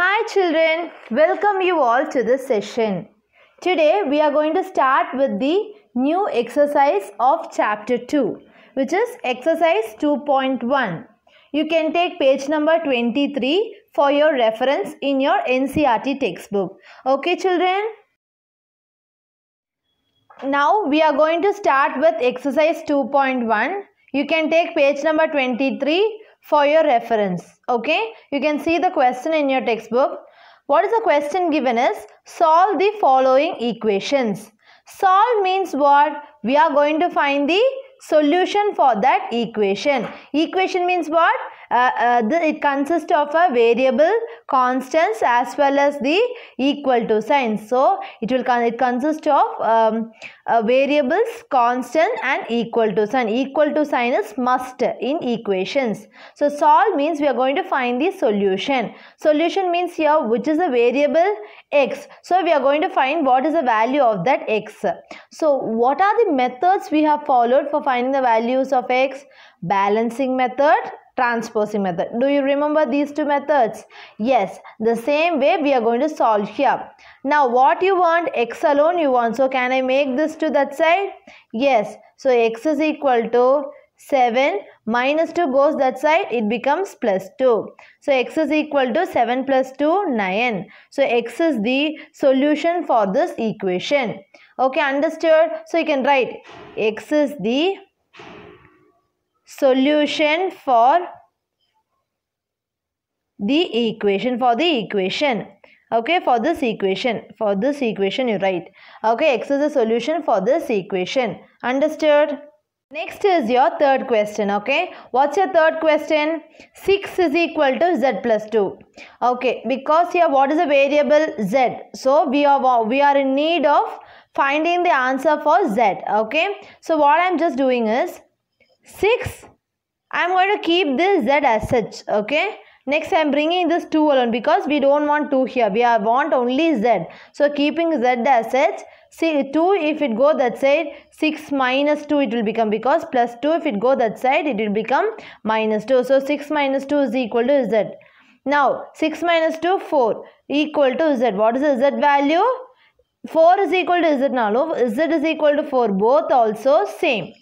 Hi children, welcome you all to this session. Today we are going to start with the new exercise of chapter 2 which is exercise 2.1. You can take page number 23 for your reference in your NCRT textbook. Okay children? Now we are going to start with exercise 2.1. You can take page number 23 for your reference. Okay, you can see the question in your textbook. What is the question given is solve the following equations. Solve means what? We are going to find the solution for that equation. Equation means what? Uh, uh, the, it consists of a variable constants as well as the equal to sign so it will con it consists of um, uh, variables constant and equal to sign equal to sign is must in equations so solve means we are going to find the solution solution means here which is a variable x so we are going to find what is the value of that x so what are the methods we have followed for finding the values of x balancing method transposing method. Do you remember these two methods? Yes, the same way we are going to solve here. Now what you want, x alone you want. So can I make this to that side? Yes. So x is equal to 7 minus 2 goes that side it becomes plus 2 so x is equal to 7 plus 2 9 so x is the solution for this equation okay understood so you can write x is the solution for the equation for the equation okay for this equation for this equation you write okay x is the solution for this equation understood Next is your third question, okay? What's your third question? 6 is equal to z plus 2. Okay, because here what is the variable z? So, we are, we are in need of finding the answer for z, okay? So, what I'm just doing is, 6 I am going to keep this z as such okay next I am bringing this 2 alone because we don't want 2 here we want only z so keeping z as such see 2 if it go that side 6 minus 2 it will become because plus 2 if it go that side it will become minus 2 so 6 minus 2 is equal to z now 6 minus 2 4 equal to z what is the z value 4 is equal to z now z is equal to 4 both also same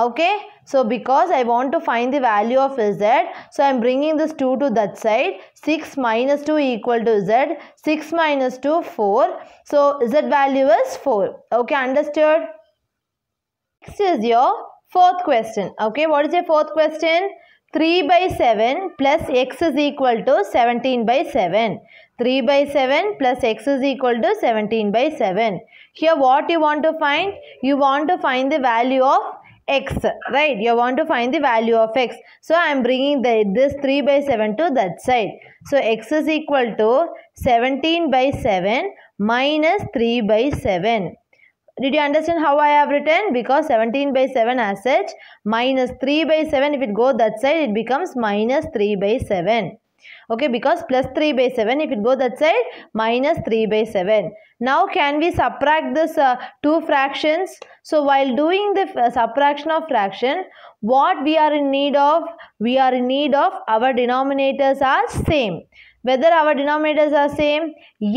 okay so because i want to find the value of z so i'm bringing this 2 to that side 6 minus 2 equal to z 6 minus 2 4 so z value is 4 okay understood next is your fourth question okay what is your fourth question 3 by 7 plus x is equal to 17 by 7. 3 by 7 plus x is equal to 17 by 7. Here what you want to find? You want to find the value of x right you want to find the value of x so i am bringing the, this 3 by 7 to that side so x is equal to 17 by 7 minus 3 by 7 did you understand how i have written because 17 by 7 as such minus 3 by 7 if it go that side it becomes minus 3 by 7 okay because plus 3 by 7 if it go that side minus 3 by 7 now can we subtract this uh, two fractions so while doing the uh, subtraction of fraction what we are in need of we are in need of our denominators are same whether our denominators are same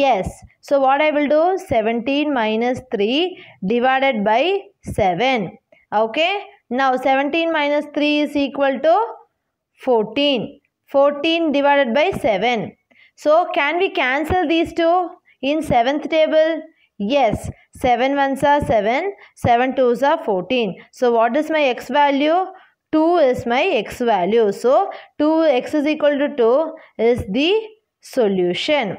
yes so what i will do 17 minus 3 divided by 7 okay now 17 minus 3 is equal to 14 14 divided by 7. So can we cancel these two in 7th table? Yes, 7 ones are 7, 7 twos are 14. So what is my x value? 2 is my x value. So 2x is equal to 2 is the solution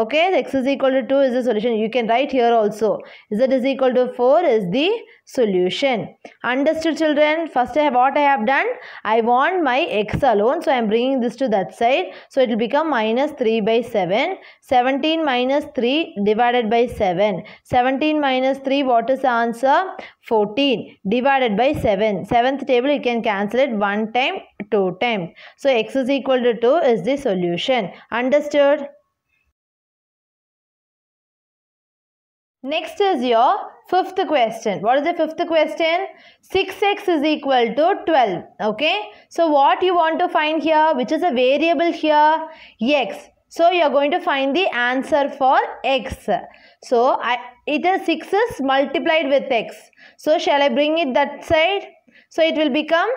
okay the x is equal to 2 is the solution you can write here also z is equal to 4 is the solution understood children first i have what i have done i want my x alone so i am bringing this to that side so it will become minus 3 by 7 17 minus 3 divided by 7 17 minus 3 what is the answer 14 divided by 7 seventh table you can cancel it one time two times so x is equal to 2 is the solution understood Next is your fifth question. What is the fifth question? 6x is equal to 12. Okay. So what you want to find here? Which is a variable here? x. So you are going to find the answer for x. So I, it is 6 is multiplied with x. So shall I bring it that side? So it will become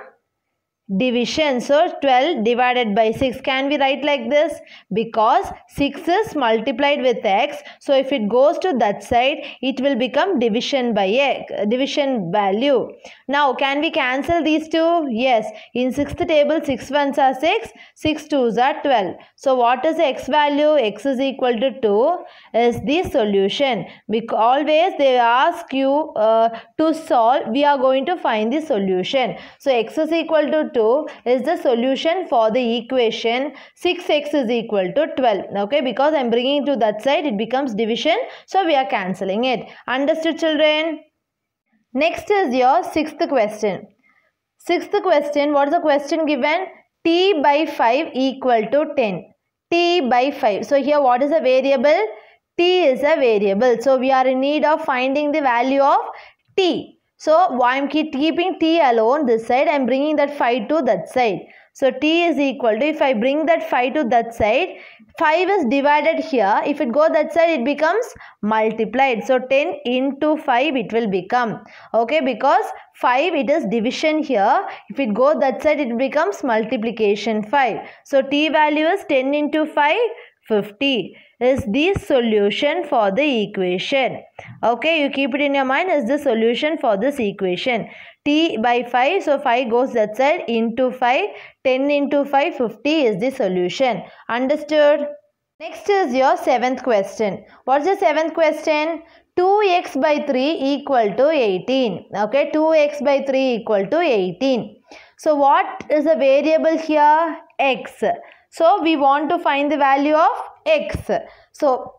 division. So 12 divided by 6. Can we write like this? Because 6 is multiplied with x. So if it goes to that side, it will become division by x, division value. Now can we cancel these two? Yes. In 6th table, 6 ones are 6, 6 twos are 12. So what is x value? x is equal to 2 is the solution. Because always they ask you uh, to solve. We are going to find the solution. So x is equal to 2 is the solution for the equation 6x is equal to 12. Okay, because I am bringing to that side, it becomes division. So, we are cancelling it. Understood children? Next is your sixth question. Sixth question, what is the question given? t by 5 equal to 10. t by 5. So, here what is a variable? t is a variable. So, we are in need of finding the value of t. So why I'm keeping t alone this side, I'm bringing that 5 to that side. So t is equal to, if I bring that 5 to that side, 5 is divided here. If it go that side, it becomes multiplied. So 10 into 5, it will become. Okay, because 5, it is division here. If it go that side, it becomes multiplication 5. So t value is 10 into 5 50 is the solution for the equation okay you keep it in your mind as the solution for this equation t by 5 so 5 goes that side into 5 10 into 5 50 is the solution understood next is your seventh question what's the seventh question 2x by 3 equal to 18 okay 2x by 3 equal to 18 so what is the variable here x so we want to find the value of x. So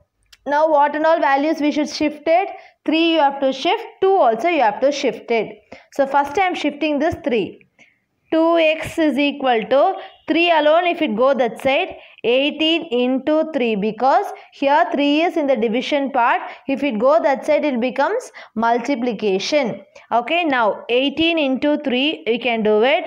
now what and all values we should shift it? 3 you have to shift. 2 also you have to shift it. So first I am shifting this 3. 2x is equal to 3 alone if it go that side 18 into 3 because here 3 is in the division part if it go that side it becomes multiplication okay now 18 into 3 we can do it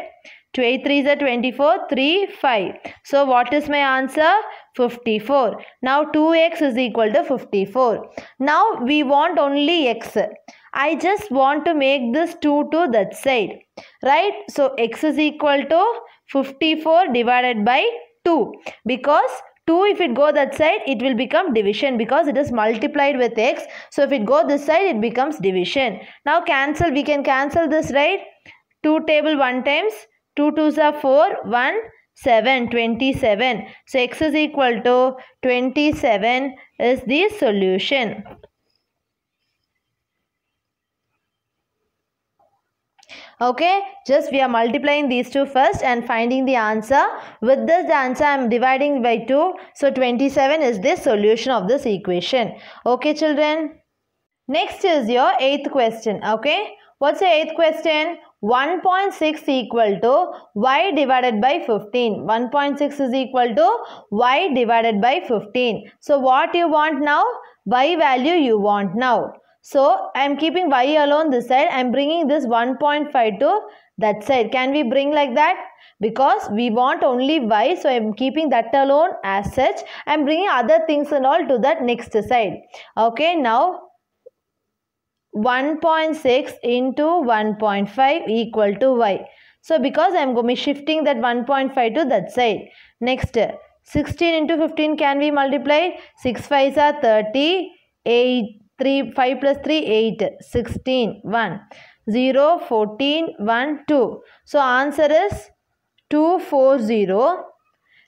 Twenty three is a 24, 3, 5. So what is my answer? 54. Now 2x is equal to 54. Now we want only x. I just want to make this 2 to that side. Right? So x is equal to 54 divided by 2. Because 2 if it go that side it will become division because it is multiplied with x. So if it go this side it becomes division. Now cancel we can cancel this right. 2 table 1 times 2 to are 4, 1, 7, 27. So x is equal to 27 is the solution. Okay, just we are multiplying these two first and finding the answer. With this answer, I am dividing by 2. So 27 is the solution of this equation. Okay, children. Next is your eighth question. Okay, what's the eighth question? 1.6 equal to y divided by 15. 1.6 is equal to y divided by 15. So what you want now? y value you want now. So I am keeping y alone this side. I am bringing this 1.5 to that side. Can we bring like that? Because we want only y. So I am keeping that alone as such. I am bringing other things and all to that next side. Okay. Now 1.6 into 1.5 equal to y. So because I am going to shifting that 1.5 to that side. Next 16 into 15 can be multiplied. 6 5s are 30. 8 3 5 plus 3 8 16 1 0 14 1 2. So answer is 240.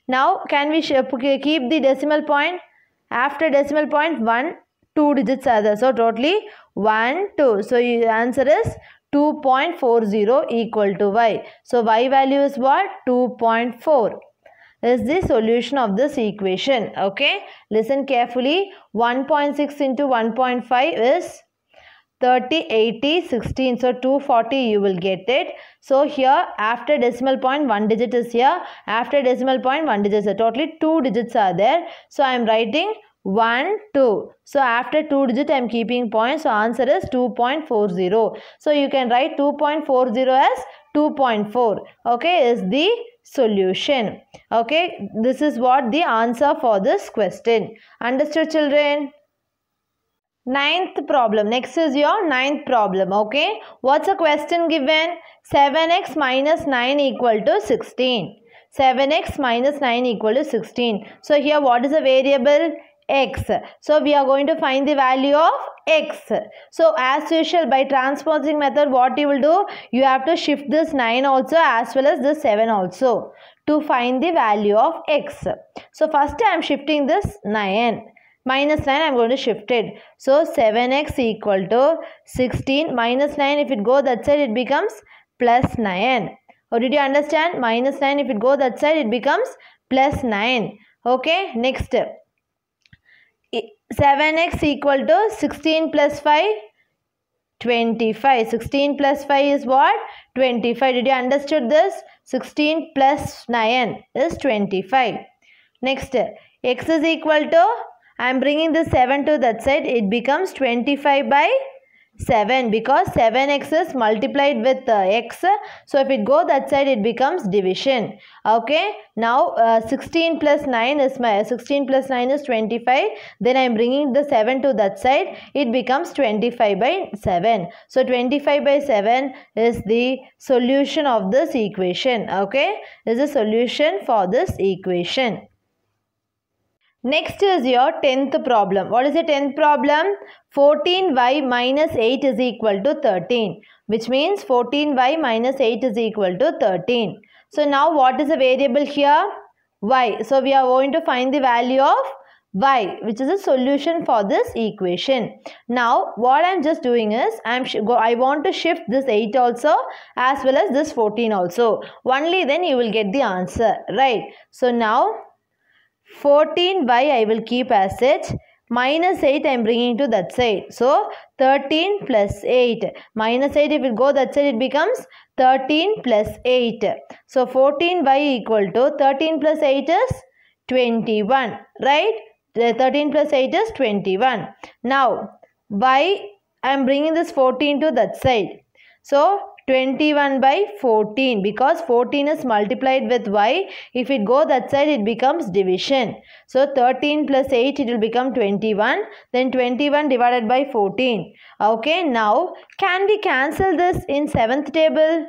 Now can we keep the decimal point? After decimal point 1 2 digits are there. So totally 1, 2. So, your answer is 2.40 equal to y. So, y value is what? 2.4 is the solution of this equation. Okay. Listen carefully. 1.6 into 1.5 is 30, 80, 16. So 240 you will get it. So here after decimal point one digit is here. After decimal point one digit is here. Totally two digits are there. So I am writing 1, 2. So after 2 digit I am keeping point. So answer is 2.40. So you can write 2.40 as 2.4. Okay is the solution. Okay this is what the answer for this question. Understood children? Ninth problem. Next is your ninth problem. Okay. What's the question given? 7x minus 9 equal to 16. 7x minus 9 equal to 16. So here what is the variable? x. So we are going to find the value of x. So as usual by transposing method what you will do? You have to shift this 9 also as well as this 7 also to find the value of x. So first I am shifting this 9. Minus 9 I am going to shift it. So 7x equal to 16 minus 9 if it go that side it becomes plus 9. Or oh, did you understand? Minus 9 if it go that side it becomes plus 9. Okay next step. 7x equal to 16 plus 5 25 16 plus 5 is what 25 did you understood this 16 plus 9 is 25 next x is equal to i am bringing the 7 to that side it becomes 25 by 7 because 7x is multiplied with uh, x. So if it go that side it becomes division. Okay. Now uh, 16 plus 9 is my 16 plus 9 is 25. Then I am bringing the 7 to that side. It becomes 25 by 7. So 25 by 7 is the solution of this equation. Okay. This is the solution for this equation. Next is your 10th problem. What is the 10th problem? 14y minus 8 is equal to 13 which means 14y minus 8 is equal to 13. So now what is the variable here? y. So we are going to find the value of y which is a solution for this equation. Now what I am just doing is I am I want to shift this 8 also as well as this 14 also. Only then you will get the answer right. So now 14 by I will keep as it minus 8 I am bringing to that side. So 13 plus 8 minus 8 if it go that side it becomes 13 plus 8. So 14 by equal to 13 plus 8 is 21 right. 13 plus 8 is 21. Now by I am bringing this 14 to that side. So 21 by 14 because 14 is multiplied with y. If it go that side, it becomes division. So 13 plus 8, it will become 21. Then 21 divided by 14. Okay, now can we cancel this in 7th table?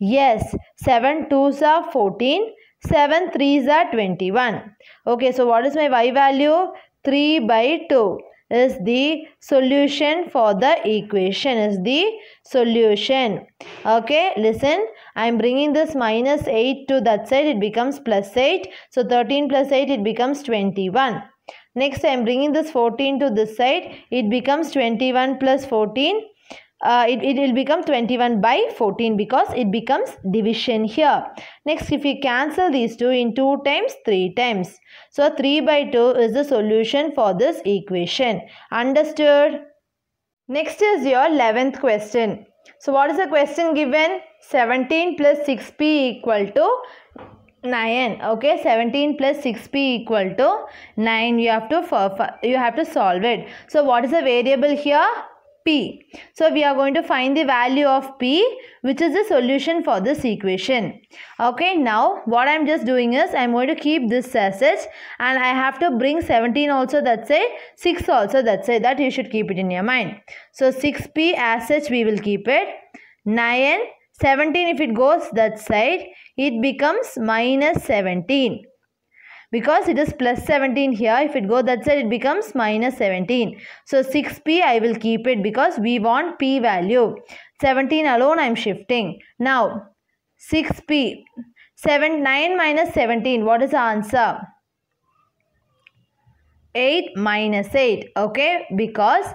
Yes, 7 2s are 14, 7 3s are 21. Okay, so what is my y value? 3 by 2 is the solution for the equation is the solution okay listen i'm bringing this minus 8 to that side it becomes plus 8 so 13 plus 8 it becomes 21 next i'm bringing this 14 to this side it becomes 21 plus 14 uh, it, it will become 21 by 14 because it becomes division here. Next, if we cancel these two in 2 times, 3 times. So, 3 by 2 is the solution for this equation. Understood? Next is your 11th question. So, what is the question given? 17 plus 6p equal to 9 okay 17 plus 6p equal to 9 you have to you have to solve it so what is the variable here P. So we are going to find the value of P which is the solution for this equation. Okay now what I am just doing is I am going to keep this as it and I have to bring 17 also that's it 6 also that's it that you should keep it in your mind. So 6P as such we will keep it 9 17 if it goes that side it becomes minus 17 because it is plus 17 here if it go that side it becomes minus 17 so 6p I will keep it because we want p value 17 alone I am shifting now 6p 7 9 minus 17 what is the answer 8 minus 8 okay because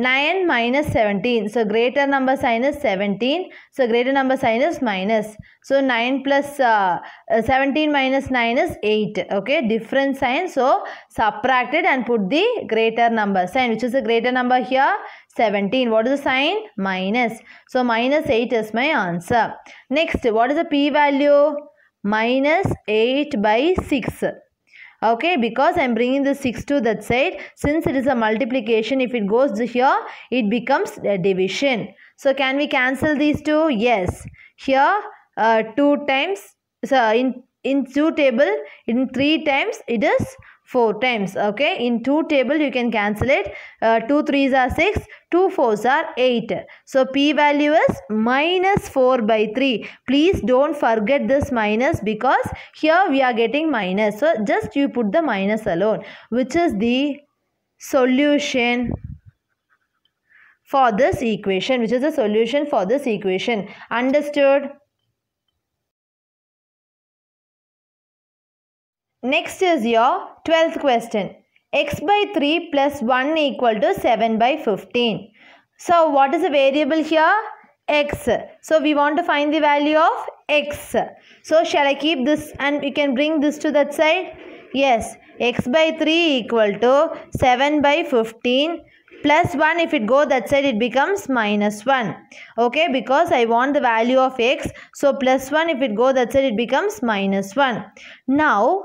9 minus 17 so greater number sign is 17 so greater number sign is minus so 9 plus, uh, uh, 17 minus 9 is 8 okay different sign so subtracted and put the greater number sign which is the greater number here 17 what is the sign minus so minus 8 is my answer next what is the p value minus 8 by 6 okay because i'm bringing the 6 to that side since it is a multiplication if it goes here it becomes a division so can we cancel these two yes here uh, 2 times so in in 2 table in 3 times it is 4 times okay in 2 table you can cancel it uh, 2 3s are 6 2 4s are 8 so p value is minus 4 by 3 please don't forget this minus because here we are getting minus so just you put the minus alone which is the solution for this equation which is the solution for this equation understood Next is your 12th question. x by 3 plus 1 equal to 7 by 15. So what is the variable here? x. So we want to find the value of x. So shall I keep this and we can bring this to that side? Yes. x by 3 equal to 7 by 15 plus 1 if it go that side it becomes minus 1 okay because I want the value of x so plus 1 if it go that side it becomes minus 1 now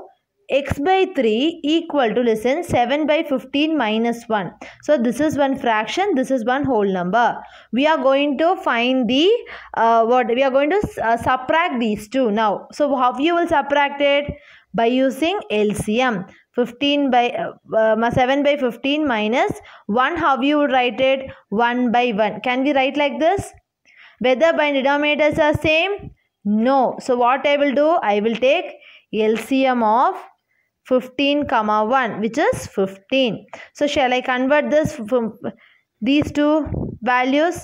x by 3 equal to listen 7 by 15 minus 1. So this is one fraction, this is one whole number. We are going to find the uh, what we are going to uh, subtract these two now. So how you will subtract it? By using LCM. 15 by uh, uh 7 by 15 minus 1 how you would write it 1 by 1 can we write like this whether by denominators are same no so what i will do i will take lcm of 15 comma 1 which is 15 so shall i convert this from these two values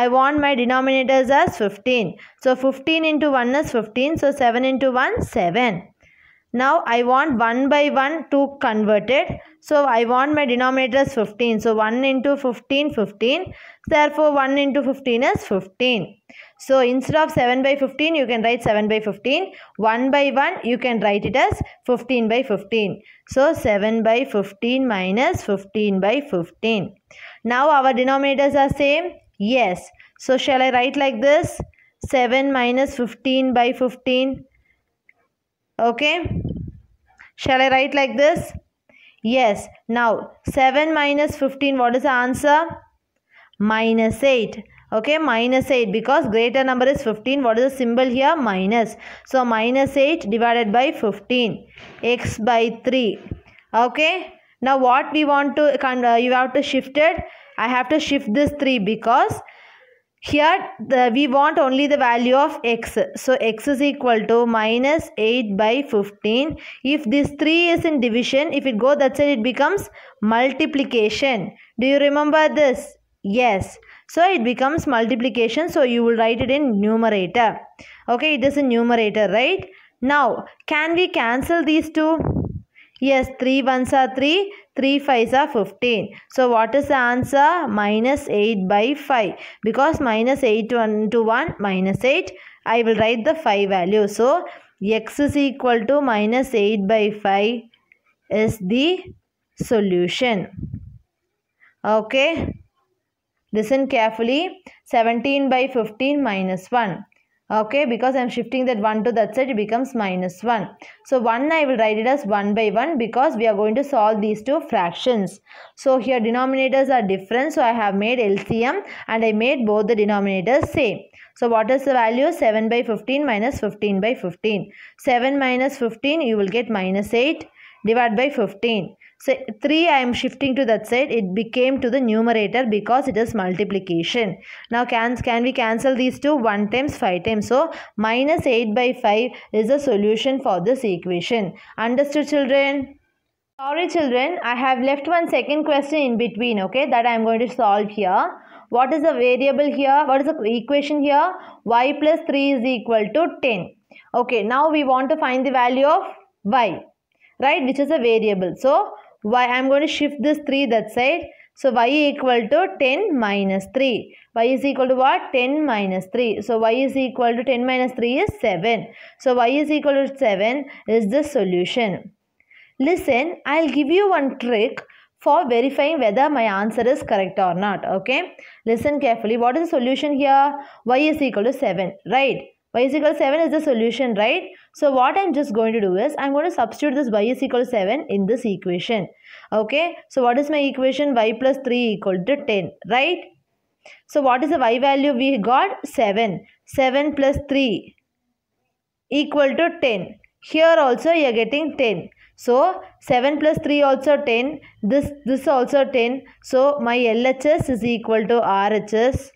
i want my denominators as 15 so 15 into 1 is 15 so 7 into 1 7 now i want 1 by 1 to convert it so i want my denominators 15 so 1 into 15 15 therefore 1 into 15 is 15 so instead of 7 by 15, you can write 7 by 15. 1 by 1, you can write it as 15 by 15. So 7 by 15 minus 15 by 15. Now our denominators are same. Yes. So shall I write like this? 7 minus 15 by 15. Okay. Shall I write like this? Yes. Now 7 minus 15, what is the answer? Minus 8 okay minus 8 because greater number is 15 what is the symbol here minus so minus 8 divided by 15 x by 3 okay now what we want to uh, you have to shift it i have to shift this 3 because here the, we want only the value of x. So x is equal to minus 8 by 15. If this 3 is in division, if it go that side it becomes multiplication. Do you remember this? Yes. So it becomes multiplication. So you will write it in numerator. Okay, it is a numerator, right? Now, can we cancel these two? Yes, 3 ones are 3, 3 fives are 15. So what is the answer? Minus 8 by 5. Because minus 8 1 to 1, minus 8. I will write the 5 value. So x is equal to minus 8 by 5 is the solution. Okay. Listen carefully. 17 by 15 minus 1. Okay, because I am shifting that 1 to that side, it becomes minus 1. So 1 I will write it as 1 by 1 because we are going to solve these two fractions. So here denominators are different. So I have made LCM and I made both the denominators same. So what is the value? 7 by 15 minus 15 by 15. 7 minus 15 you will get minus 8 divided by 15. So 3 I am shifting to that side. It became to the numerator because it is multiplication. Now can, can we cancel these two? 1 times 5 times. So minus 8 by 5 is the solution for this equation. Understood children? Sorry children, I have left one second question in between, okay, that I am going to solve here. What is the variable here? What is the equation here? y plus 3 is equal to 10. Okay, now we want to find the value of y, right, which is a variable. So, y I am going to shift this 3 that side. So y equal to 10 minus 3. y is equal to what? 10 minus 3. So y is equal to 10 minus 3 is 7. So y is equal to 7 is the solution. Listen, I'll give you one trick for verifying whether my answer is correct or not. Okay. Listen carefully. What is the solution here? y is equal to 7. Right. y is equal to 7 is the solution. Right. So what I'm just going to do is I'm going to substitute this y is equal to 7 in this equation. Okay. So what is my equation? y plus 3 equal to 10. Right. So what is the y value we got? 7. 7 plus 3 equal to 10. Here also you are getting 10. So 7 plus 3 also 10. This, this also 10. So my LHS is equal to RHS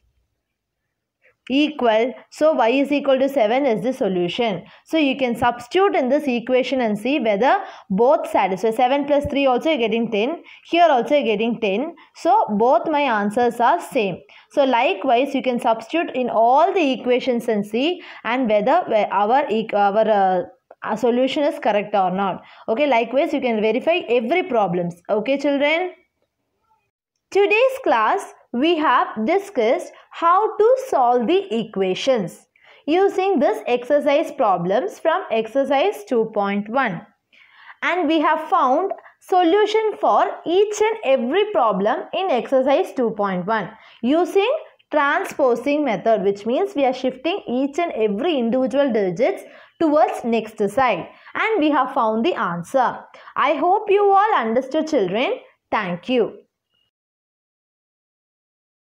equal. So, y is equal to 7 is the solution. So, you can substitute in this equation and see whether both satisfy. 7 plus 3 also you're getting 10. Here also you're getting 10. So, both my answers are same. So, likewise you can substitute in all the equations and see and whether our, our uh, a solution is correct or not okay likewise you can verify every problems okay children today's class we have discussed how to solve the equations using this exercise problems from exercise 2.1 and we have found solution for each and every problem in exercise 2.1 using transposing method which means we are shifting each and every individual digits towards next side and we have found the answer. I hope you all understood children. Thank you.